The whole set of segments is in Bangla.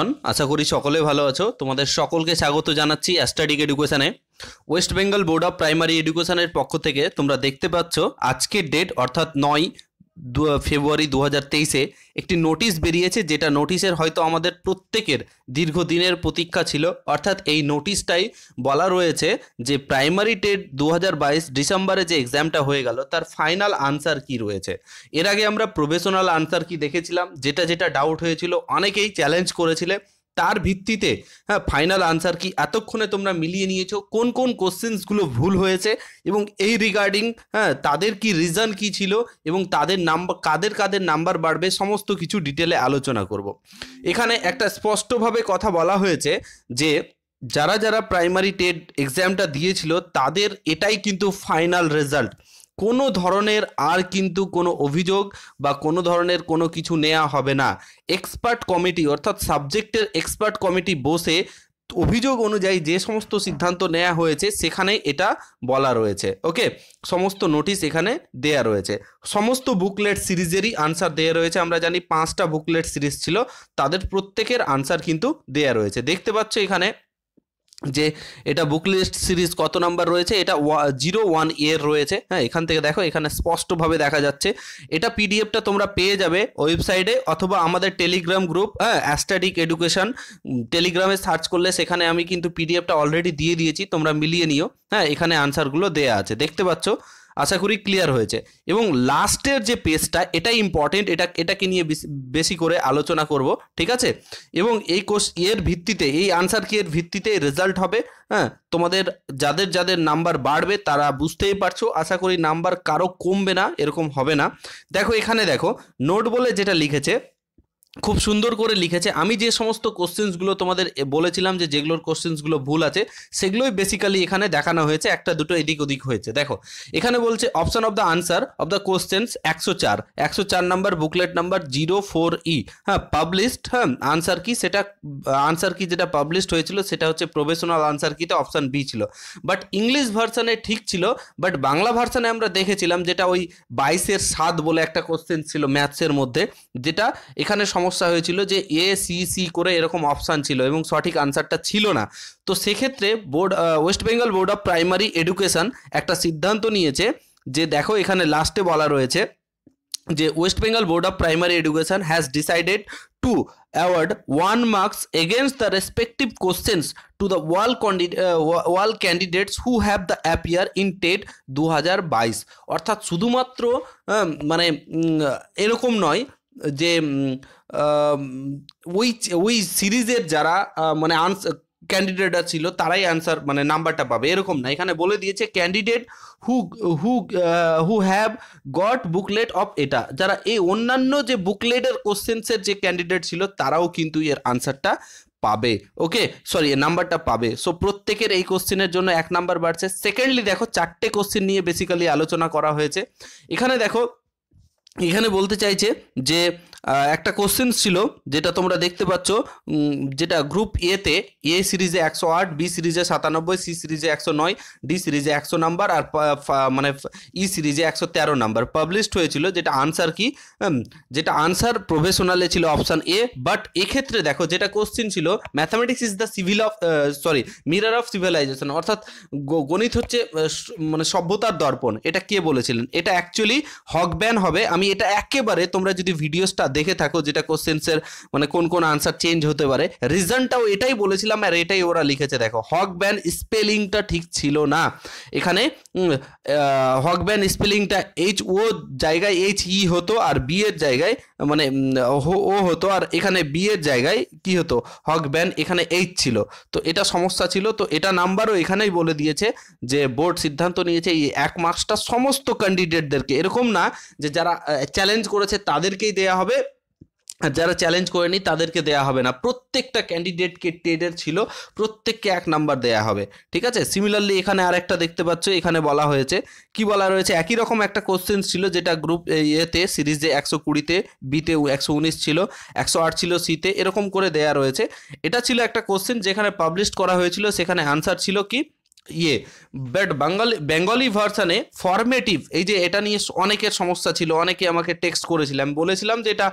অন আশা করি সকলে ভালো আছো তোমাদের সকলকে স্বাগত জানাচ্ছি অ্যাস্টাডিক এডুকেশানে West Bengal board of primary এডুকেশানের পক্ষ থেকে তোমরা দেখতে পাচ্ছ আজকের ডেট অর্থাৎ নয় ফেব্রুয়ারি দু হাজার তেইশে একটি নোটিশ বেরিয়েছে যেটা নোটিশের হয়তো আমাদের প্রত্যেকের দীর্ঘদিনের প্রতীক্ষা ছিল অর্থাৎ এই নোটিশটাই বলা রয়েছে যে প্রাইমারি টেট দু ডিসেম্বরে যে এক্সামটা হয়ে গেল তার ফাইনাল আনসার কি রয়েছে এর আগে আমরা প্রফেশনাল আনসার কি দেখেছিলাম যেটা যেটা ডাউট হয়েছিল অনেকেই চ্যালেঞ্জ করেছিলে তার ভিত্তিতে হ্যাঁ ফাইনাল আনসার কি এতক্ষণে তোমরা মিলিয়ে নিয়েছো কোন কোন কোশ্চেন্সগুলো ভুল হয়েছে এবং এই রিগার্ডিং হ্যাঁ তাদের কি রিজন কি ছিল এবং তাদের নাম্বার কাদের কাদের নাম্বার বাড়বে সমস্ত কিছু ডিটেলে আলোচনা করব এখানে একটা স্পষ্টভাবে কথা বলা হয়েছে যে যারা যারা প্রাইমারি টেট এক্সামটা দিয়েছিল তাদের এটাই কিন্তু ফাইনাল রেজাল্ট কোনো ধরনের আর কিন্তু কোনো অভিযোগ বা কোনো ধরনের কোনো কিছু নেওয়া হবে না এক্সপার্ট কমিটি অর্থাৎ সাবজেক্টের এক্সপার্ট কমিটি বসে অভিযোগ অনুযায়ী যে সমস্ত সিদ্ধান্ত নেওয়া হয়েছে সেখানে এটা বলা রয়েছে ওকে সমস্ত নোটিশ এখানে দেয়া রয়েছে সমস্ত বুকলেট সিরিজেরই আনসার দেয়া রয়েছে আমরা জানি পাঁচটা বুকলেট সিরিজ ছিল তাদের প্রত্যেকের আনসার কিন্তু দেয়া রয়েছে দেখতে পাচ্ছ এখানে যে এটা বুকলিস্ট সিরিজ কত নাম্বার রয়েছে এটা জিরো ওয়ান এর রয়েছে হ্যাঁ এখান থেকে দেখো এখানে স্পষ্টভাবে দেখা যাচ্ছে এটা পিডিএফটা তোমরা পেয়ে যাবে ওয়েবসাইটে অথবা আমাদের টেলিগ্রাম গ্রুপ হ্যাঁ অ্যাস্টাটিক এডুকেশান টেলিগ্রামে সার্চ করলে সেখানে আমি কিন্তু পিডিএফটা অলরেডি দিয়ে দিয়েছি তোমরা মিলিয়ে নিও হ্যাঁ এখানে আনসারগুলো দেয়া আছে দেখতে পাচ্ছ আশা করি ক্লিয়ার হয়েছে এবং লাস্টের যে পেজটা এটাই ইম্পর্টেন্ট এটা এটাকে নিয়ে বেশি করে আলোচনা করব ঠিক আছে এবং এই কোর্স এর ভিত্তিতে এই আনসার কি এর ভিত্তিতে রেজাল্ট হবে হ্যাঁ তোমাদের যাদের যাদের নাম্বার বাড়বে তারা বুঝতেই পারছো আশা করি নাম্বার কারো কমবে না এরকম হবে না দেখো এখানে দেখো নোট বলে যেটা লিখেছে খুব সুন্দর করে লিখেছে আমি যে সমস্ত কোশ্চেন্সগুলো তোমাদের বলেছিলাম যে যেগুলোর কোশ্চেন্সগুলো ভুল আছে সেগুলোই বেসিক্যালি এখানে দেখানো হয়েছে একটা দুটো এদিক ওদিক হয়েছে দেখো এখানে বলছে option of the answer of the questions একশো চার একশো চার number booklet number zero four E হ্যাঁ পাবলিশড হ্যাঁ আনসার কি সেটা আনসার কি যেটা পাবলিশড হয়েছিল সেটা হচ্ছে প্রফেশনাল আনসার কিতে অপশান বি ছিল বাট ইংলিশ ভার্সানে ঠিক ছিল বাট বাংলা ভার্সানে আমরা দেখেছিলাম যেটা ওই বাইশের সাত বলে একটা কোশ্চেন ছিল ম্যাথসের মধ্যে যেটা এখানে সমস্যা হয়েছিল যে এ সি সি করে এরকম অপশান ছিল এবং সঠিক আনসারটা ছিল না তো সেক্ষেত্রে board West Bengal board of primary education একটা সিদ্ধান্ত নিয়েছে যে দেখো এখানে লাস্টে বলা রয়েছে যে West Bengal board of primary education has decided to award one marks against the respective questions to the all all candidates who have the appear in TET দু অর্থাৎ শুধুমাত্র মানে এরকম নয় যে ওই ওই সিরিজের যারা মানে আনসার ক্যান্ডিডেটরা ছিল তারাই আনসার মানে নাম্বারটা পাবে এরকম না এখানে বলে দিয়েছে candidate who who who have got booklet of এটা যারা এই অন্যান্য যে বুকলেটের কোশ্চেন্সের যে ক্যান্ডিডেট ছিল তারাও কিন্তু এর আনসারটা পাবে ওকে সরি নাম্বারটা পাবে সো প্রত্যেকের এই কোশ্চেনের জন্য এক নাম্বার বাড়ছে সেকেন্ডলি দেখো চারটে কোশ্চেন নিয়ে বেসিক্যালি আলোচনা করা হয়েছে এখানে দেখো এখানে বলতে চাইছে যে একটা কোশ্চেন ছিল যেটা তোমরা দেখতে পাচ্ছ যেটা গ্রুপ এতে এ সিরিজে একশো আট বি সিরিজে সাতানব্বই সি সিরিজে একশো নয় ডি সিরিজে একশো নাম্বার আর মানে ই সিরিজে e একশো তেরো নাম্বার পাবলিশড হয়েছিল যেটা আনসার কি যেটা আনসার প্রফেশনালে ছিল অপশান এ বাট এক্ষেত্রে দেখো যেটা কোশ্চেন ছিল mathematics is the civil of sorry mirror of civilization অর্থাৎ গণিত হচ্ছে মানে সভ্যতার দর্পণ এটা কে বলেছিলেন এটা অ্যাকচুয়ালি হকব্যান হবে আমি আমি এটা একেবারে তোমরা যদি ভিডিওসটা দেখে থাকো যেটা কোশ্চেন্সের মানে কোন কোন আনসার চেঞ্জ হতে পারে রিজনটাও এটাই বলেছিলাম আর এটাই ওরা লিখেছে দেখো হক ব্যান স্পেলিংটা ঠিক ছিল না এখানে হক ব্যান স্পেলিংটা এইচ ও জায়গায় এইচ ই e হতো আর বি এর জায়গায় মানে ও হতো আর এখানে বি এর জায়গায় কি হতো হক ব্যান এখানে এইচ ছিল তো এটা সমস্যা ছিল তো এটা নাম্বারও এখানেই বলে দিয়েছে যে বোর্ড সিদ্ধান্ত নিয়েছে এই এক মার্কসটা সমস্ত ক্যান্ডিডেটদেরকে এরকম না যে যারা চ্যালেঞ্জ করেছে তাদেরকেই দেয়া হবে আর যারা চ্যালেঞ্জ করেনি তাদেরকে দেয়া হবে না প্রত্যেকটা ক্যান্ডিডেটকে টেডের ছিল প্রত্যেককে এক নাম্বার দেয়া হবে ঠিক আছে সিমিলারলি এখানে আরেকটা দেখতে পাচ্ছ এখানে বলা হয়েছে কি বলা রয়েছে একই রকম একটা কোশ্চেন ছিল যেটা গ্রুপ এতে সিরিজে একশো কুড়িতে বিতে একশো উনিশ ছিল একশো আট ছিল সিতে এরকম করে দেয়া রয়েছে এটা ছিল একটা কোশ্চেন যেখানে পাবলিশ করা হয়েছিল সেখানে আনসার ছিল কি ইয়ে বাট বাঙ্গালি বেঙ্গলি ভার্সানে ফর্মেটিভ এই যে এটা নিয়ে অনেকের সমস্যা ছিল অনেকে আমাকে টেক্সট করেছিলাম বলেছিলাম যে এটা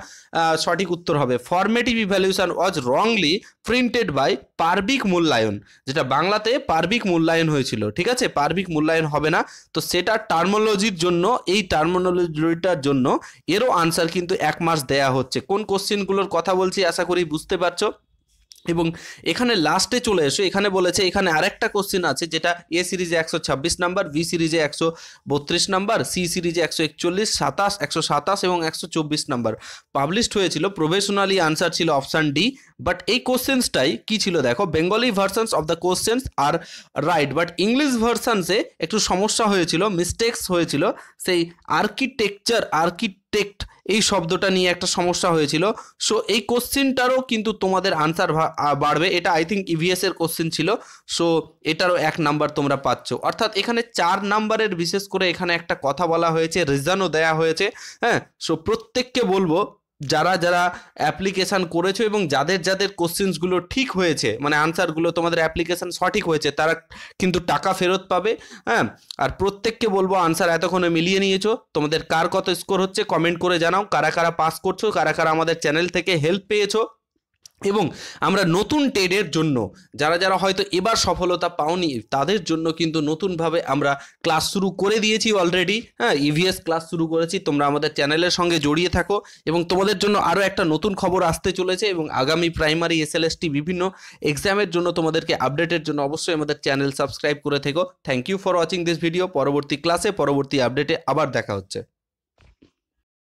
সঠিক উত্তর হবে formative evaluation was wrongly printed by পার্বিক মূল্যায়ন যেটা বাংলাতে পার্বিক মূল্যায়ন হয়েছিল ঠিক আছে পার্বিক মূল্যায়ন হবে না তো সেটা টার্মোলজির জন্য এই টার্মোলজিটার জন্য এরও আনসার কিন্তু এক মাস দেয়া হচ্ছে কোন কোশ্চেনগুলোর কথা বলছি আশা করি বুঝতে পারছো এবং এখানে লাস্টে চলে এসো এখানে বলেছে এখানে আরেকটা কোশ্চেন আছে যেটা এ সিরিজে একশো ছাব্বিশ নাম্বার বি সিরিজে একশো বত্রিশ নাম্বার সি সিরিজে একশো একচল্লিশ সাতাশ একশো সাতাশ এবং একশো চব্বিশ নাম্বার পাবলিশড হয়েছিল প্রফেশনালি আনসার ছিল অপশান ডি বাট এই কোশ্চেন্সটাই কি ছিল দেখো Bengali versions of the questions are right but English ভার্সানসে একটু সমস্যা হয়েছিল মিস্টেক্স হয়েছিল সেই আর্কিটেকচার আর্কি টেক্ট এই শব্দটা নিয়ে একটা সমস্যা হয়েছিল সো এই কোশ্চেনটারও কিন্তু তোমাদের আনসার বাড়বে এটা আই থিঙ্ক ইভিএস এর কোশ্চেন ছিল সো এটারও এক নাম্বার তোমরা পাচ্ছ অর্থাৎ এখানে চার নাম্বারের বিশেষ করে এখানে একটা কথা বলা হয়েছে রিজনও দেয়া হয়েছে হ্যাঁ সো প্রত্যেককে বলবো যারা যারা অ্যাপ্লিকেশান করেছো এবং যাদের যাদের কোশ্চেন্সগুলো ঠিক হয়েছে মানে আনসারগুলো তোমাদের অ্যাপ্লিকেশান সঠিক হয়েছে তারা কিন্তু টাকা ফেরত পাবে হ্যাঁ আর প্রত্যেককে বলবো আনসার এতক্ষণে মিলিয়ে নিয়েছো তোমাদের কার কত স্কোর হচ্ছে কমেন্ট করে জানাও কারা কারা পাস করছো কারা কারা আমাদের চ্যানেল থেকে হেল্প পেয়েছো এবং আমরা নতুন টেডের জন্য যারা যারা হয়তো এবার সফলতা পাওনি তাদের জন্য কিন্তু নতুনভাবে আমরা ক্লাস শুরু করে দিয়েছি অলরেডি হ্যাঁ ইভিএস e ক্লাস শুরু করেছি তোমরা আমাদের চ্যানেলের সঙ্গে জড়িয়ে থাকো এবং তোমাদের জন্য আরও একটা নতুন খবর আসতে চলেছে এবং আগামী প্রাইমারি এসএলএসটি বিভিন্ন এক্সামের জন্য তোমাদেরকে আপডেটের জন্য অবশ্যই আমাদের চ্যানেল সাবস্ক্রাইব করে থেকো thank you for watching this video পরবর্তী ক্লাসে পরবর্তী আপডেটে আবার দেখা হচ্ছে